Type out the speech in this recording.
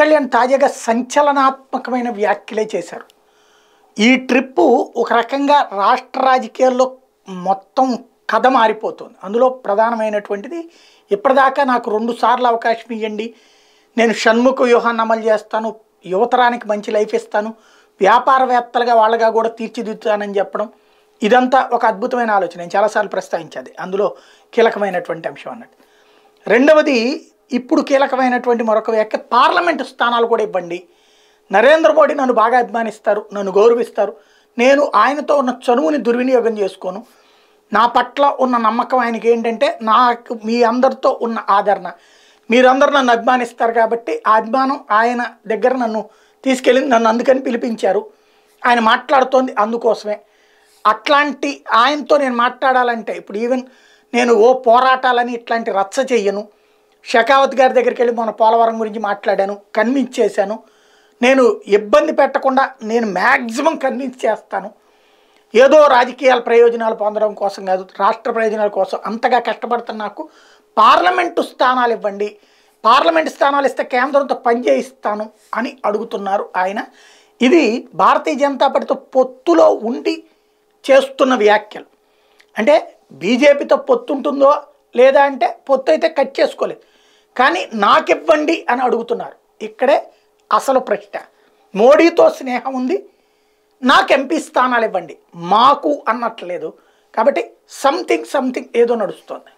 కళ్యాణ్ తాజాగా సంచలనాత్మకమైన వ్యాఖ్యలే చేశారు ఈ ట్రిప్పు ఒక రకంగా రాష్ట్ర రాజకీయాల్లో మొత్తం కథ మారిపోతుంది అందులో ప్రధానమైనటువంటిది ఇప్పటిదాకా నాకు రెండు సార్లు అవకాశం ఇవ్వండి నేను షణ్ముఖ వ్యూహాన్ని అమలు చేస్తాను యువతరానికి మంచి లైఫ్ ఇస్తాను వ్యాపారవేత్తలుగా వాళ్ళగా కూడా తీర్చిదిద్దుతానని చెప్పడం ఇదంతా ఒక అద్భుతమైన ఆలోచన నేను చాలాసార్లు ప్రస్తావించాది అందులో కీలకమైనటువంటి అంశం అన్నట్టు రెండవది ఇప్పుడు కీలకమైనటువంటి మరొక వ్యాఖ్య పార్లమెంటు స్థానాలు కూడా ఇవ్వండి నరేంద్ర మోడీ నన్ను బాగా అభిమానిస్తారు నన్ను గౌరవిస్తారు నేను ఆయనతో ఉన్న చనువుని దుర్వినియోగం చేసుకోను నా పట్ల ఉన్న నమ్మకం ఆయనకి ఏంటంటే నాకు మీ అందరితో ఉన్న ఆదరణ మీరందరూ నన్ను అభిమానిస్తారు కాబట్టి ఆ అభిమానం ఆయన దగ్గర నన్ను తీసుకెళ్ళింది నన్ను అందుకని పిలిపించారు ఆయన మాట్లాడుతోంది అందుకోసమే అట్లాంటి ఆయనతో నేను మాట్లాడాలంటే ఇప్పుడు ఈవెన్ నేను ఓ పోరాటాలని ఇట్లాంటి రచ్చ చెయ్యను షకావత్ గారి దగ్గరికి వెళ్ళి మొన్న పోలవరం గురించి మాట్లాడాను కన్విన్స్ చేశాను నేను ఇబ్బంది పెట్టకుండా నేను మ్యాక్సిమం కన్విన్స్ చేస్తాను ఏదో రాజకీయాల ప్రయోజనాలు పొందడం కోసం కాదు రాష్ట్ర ప్రయోజనాల కోసం అంతగా కష్టపడుతున్న నాకు పార్లమెంటు స్థానాలు ఇవ్వండి పార్లమెంట్ స్థానాలు ఇస్తే కేంద్రంతో పనిచేయిస్తాను అని అడుగుతున్నారు ఆయన ఇది భారతీయ జనతా పార్టీతో పొత్తులో ఉండి చేస్తున్న వ్యాఖ్యలు అంటే బీజేపీతో పొత్తు ఉంటుందో లేదా అంటే పొత్తు అయితే కట్ చేసుకోలేదు కానీ నాకివ్వండి అని అడుగుతున్నారు ఇక్కడే అసలు ప్రశ్న మోడీతో స్నేహం ఉంది నాకు ఎంపీ స్థానాలు ఇవ్వండి మాకు అన్నట్లేదు కాబట్టి సంథింగ్ సంథింగ్ ఏదో నడుస్తుంది